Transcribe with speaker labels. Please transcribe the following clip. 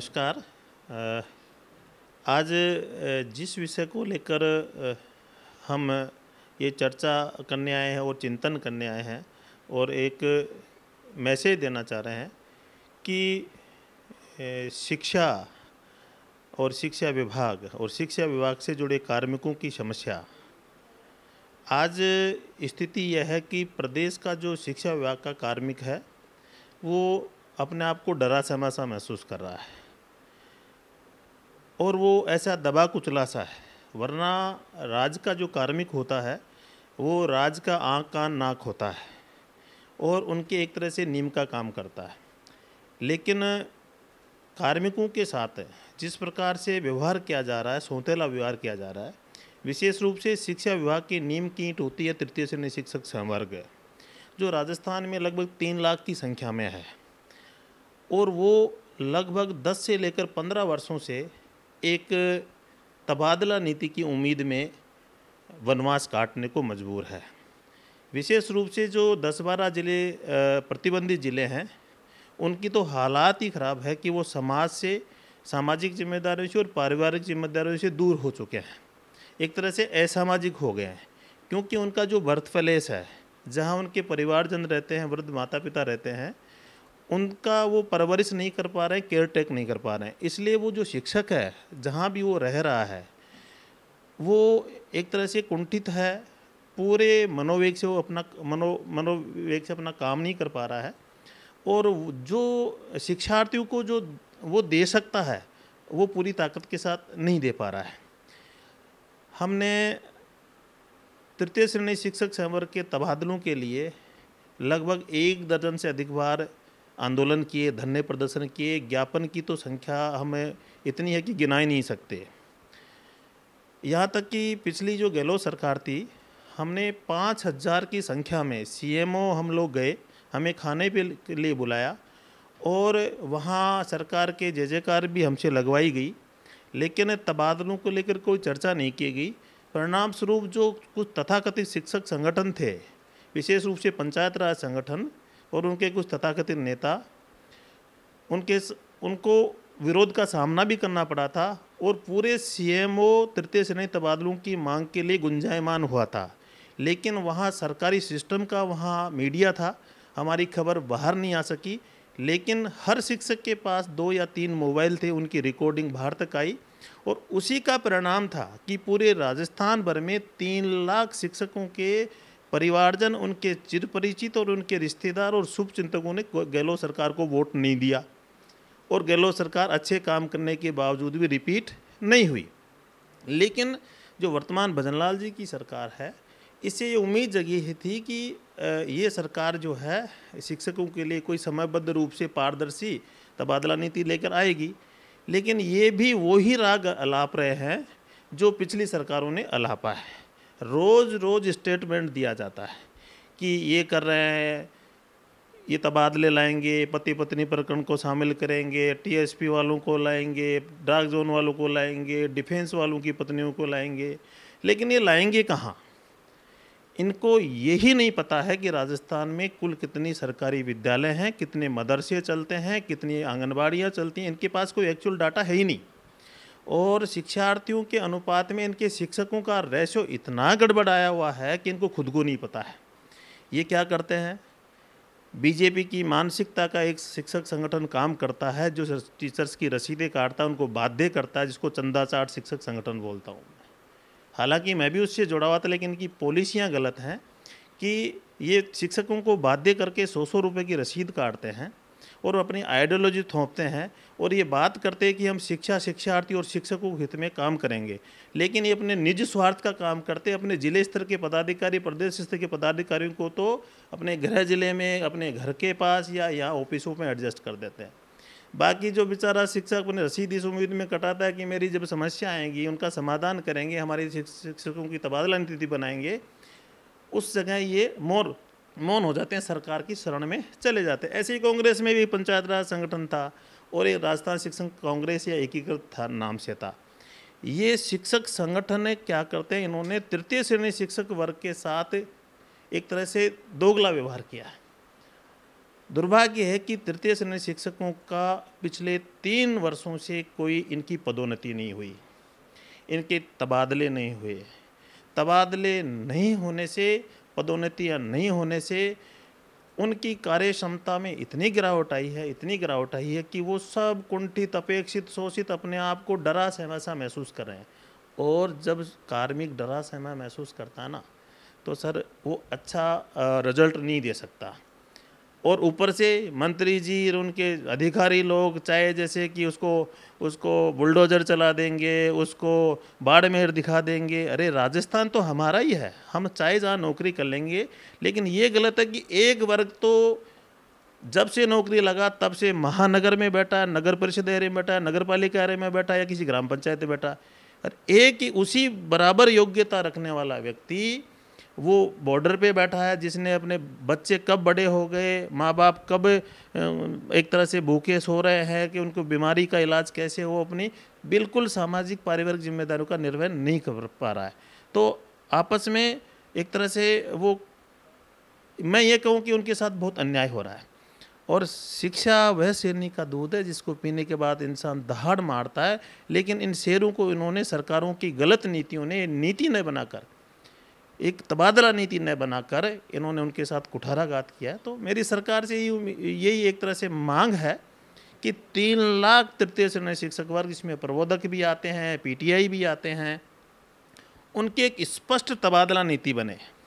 Speaker 1: नमस्कार आज जिस विषय को लेकर हम ये चर्चा करने आए हैं और चिंतन करने आए हैं और एक मैसेज देना चाह रहे हैं कि शिक्षा और शिक्षा विभाग और शिक्षा विभाग से जुड़े कार्मिकों की समस्या आज स्थिति यह है कि प्रदेश का जो शिक्षा विभाग का कार्मिक है वो अपने आप को डरा समा सा महसूस कर रहा है और वो ऐसा दबा कुचला सा है वरना राज का जो कार्मिक होता है वो राज का आँख का नाक होता है और उनके एक तरह से नीम का काम करता है लेकिन कार्मिकों के साथ जिस प्रकार से व्यवहार किया जा रहा है सौतेला व्यवहार किया जा रहा है विशेष रूप से शिक्षा विभाग की नीम कीट होती है तृतीय श्रेणी शिक्षक संवर्ग जो राजस्थान में लगभग तीन लाख की संख्या में है और वो लगभग दस से लेकर पंद्रह वर्षों से एक तबादला नीति की उम्मीद में वनवास काटने को मजबूर है विशेष रूप से जो 10-12 ज़िले प्रतिबंधित ज़िले हैं उनकी तो हालात ही ख़राब है कि वो समाज से सामाजिक जिम्मेदारियों से और पारिवारिक जिम्मेदारियों से दूर हो चुके हैं एक तरह से असामाजिक हो गए हैं क्योंकि उनका जो बर्थ प्लेस है जहाँ उनके परिवारजन रहते हैं वृद्ध माता पिता रहते हैं उनका वो परवरिश नहीं कर पा रहे हैं केयर टेक नहीं कर पा रहे हैं इसलिए वो जो शिक्षक है जहाँ भी वो रह रहा है वो एक तरह से कुंठित है पूरे मनोवेग से वो अपना मनो मनोवेग से अपना काम नहीं कर पा रहा है और जो शिक्षार्थियों को जो वो दे सकता है वो पूरी ताकत के साथ नहीं दे पा रहा है हमने तृतीय श्रेणी शिक्षक संवर्ग के तबादलों के लिए लगभग एक दर्जन से अधिक बार आंदोलन किए धरने प्रदर्शन किए ज्ञापन की तो संख्या हमें इतनी है कि गिना ही नहीं सकते यहाँ तक कि पिछली जो गहलोत सरकार थी हमने पाँच हज़ार की संख्या में सीएमओ हम लोग गए हमें खाने पे के लिए बुलाया और वहाँ सरकार के जय जयकार भी हमसे लगवाई गई लेकिन तबादलों को लेकर कोई चर्चा नहीं की गई परिणाम स्वरूप जो कुछ तथाकथित शिक्षक संगठन थे विशेष रूप से पंचायत राज संगठन और उनके कुछ तथाकथित नेता उनके उनको विरोध का सामना भी करना पड़ा था और पूरे सीएमओ तृतीय श्रेणी तबादलों की मांग के लिए गुंजायमान हुआ था लेकिन वहाँ सरकारी सिस्टम का वहाँ मीडिया था हमारी खबर बाहर नहीं आ सकी लेकिन हर शिक्षक के पास दो या तीन मोबाइल थे उनकी रिकॉर्डिंग बाहर तक आई और उसी का परिणाम था कि पूरे राजस्थान भर में तीन लाख शिक्षकों के परिवारजन उनके चिर परिचित और उनके रिश्तेदार और शुभचिंतकों ने गहलोत सरकार को वोट नहीं दिया और गहलोत सरकार अच्छे काम करने के बावजूद भी रिपीट नहीं हुई लेकिन जो वर्तमान भजनलाल जी की सरकार है इससे ये उम्मीद जगी थी कि ये सरकार जो है शिक्षकों के लिए कोई समयबद्ध रूप से पारदर्शी तबादला नीति लेकर आएगी लेकिन ये भी वही राग अलाप रहे हैं जो पिछली सरकारों ने अलापा है रोज़ रोज़ स्टेटमेंट दिया जाता है कि ये कर रहे हैं ये तबादले लाएंगे पति पत्नी प्रकरण को शामिल करेंगे टीएसपी वालों को लाएंगे डार्क जोन वालों को लाएंगे डिफेंस वालों की पत्नियों को लाएंगे लेकिन ये लाएंगे कहाँ इनको यही नहीं पता है कि राजस्थान में कुल कितनी सरकारी विद्यालय हैं कितने मदरसे चलते हैं कितनी आंगनबाड़ियाँ चलती हैं इनके पास कोई एक्चुअल डाटा है ही नहीं और शिक्षार्थियों के अनुपात में इनके शिक्षकों का रेशो इतना गड़बड़ाया हुआ है कि इनको खुद को नहीं पता है ये क्या करते हैं बीजेपी की मानसिकता का एक शिक्षक संगठन काम करता है जो टीचर्स की रसीदें काटता है उनको बाध्य करता है जिसको चंदा चाट शिक्षक संगठन बोलता हूँ हालांकि मैं भी उससे जुड़ा हुआ था लेकिन इनकी पॉलिसियाँ गलत हैं कि ये शिक्षकों को बाध्य करके सौ सौ रुपये की रसीद काटते हैं और अपनी आइडियोलॉजी थोपते हैं और ये बात करते हैं कि हम शिक्षा शिक्षार्थी और शिक्षकों के हित में काम करेंगे लेकिन ये अपने निज स्वार्थ का काम करते अपने ज़िले स्तर के पदाधिकारी प्रदेश स्तर के पदाधिकारियों को तो अपने गृह जिले में अपने घर के पास या यहाँ ऑफिसों में एडजस्ट कर देते हैं बाकी जो बेचारा शिक्षक अपने रसीद इस उम्मीद में कटाता है कि मेरी जब समस्या आएंगी उनका समाधान करेंगे हमारे शिक्षकों की तबादला नीति बनाएंगे उस जगह ये मोर मौन हो जाते हैं सरकार की शरण में चले जाते हैं ऐसे ही कांग्रेस में भी पंचायत राज संगठन था और ये राजस्थान शिक्षक कांग्रेस या एकीकृत था नाम से था ये शिक्षक संगठन क्या करते हैं इन्होंने तृतीय श्रेणी शिक्षक वर्ग के साथ एक तरह से दोगला व्यवहार किया है दुर्भाग्य है कि तृतीय श्रेणी शिक्षकों का पिछले तीन वर्षों से कोई इनकी पदोन्नति नहीं हुई इनके तबादले नहीं हुए तबादले नहीं होने से पदोन्नतियाँ नहीं होने से उनकी कार्य क्षमता में इतनी गिरावट आई है इतनी गिरावट आई है कि वो सब कुंठित अपेक्षित शोषित अपने आप को डरा सहमा सा महसूस कर रहे हैं और जब कार्मिक डरा सहमा महसूस करता ना तो सर वो अच्छा रिजल्ट नहीं दे सकता और ऊपर से मंत्री जी और उनके अधिकारी लोग चाहे जैसे कि उसको उसको बुलडोजर चला देंगे उसको बाड़मेर दिखा देंगे अरे राजस्थान तो हमारा ही है हम चाहे जहाँ नौकरी कर लेंगे लेकिन ये गलत है कि एक वर्ग तो जब से नौकरी लगा तब से महानगर में बैठा नगर परिषद एरिया में बैठा नगर पालिका एरिया में बैठा या किसी ग्राम पंचायत में बैठा और एक ही उसी बराबर योग्यता रखने वाला व्यक्ति वो बॉर्डर पे बैठा है जिसने अपने बच्चे कब बड़े हो गए माँ बाप कब एक तरह से भूखे सो रहे हैं कि उनको बीमारी का इलाज कैसे हो अपनी बिल्कुल सामाजिक पारिवारिक जिम्मेदारियों का निर्वहन नहीं कर पा रहा है तो आपस में एक तरह से वो मैं ये कहूँ कि उनके साथ बहुत अन्याय हो रहा है और शिक्षा वह शेरनी का दूध है जिसको पीने के बाद इंसान दहाड़ मारता है लेकिन इन शेरों को इन्होंने सरकारों की गलत नीतियों ने नीति न बनाकर एक तबादला नीति न बनाकर इन्होंने उनके साथ कुठाराघात किया तो मेरी सरकार से यही यही एक तरह से मांग है कि तीन लाख तृतीय श्रेणी शिक्षक वर्ग इसमें प्रबोधक भी आते हैं पीटीआई भी आते हैं उनके एक स्पष्ट तबादला नीति बने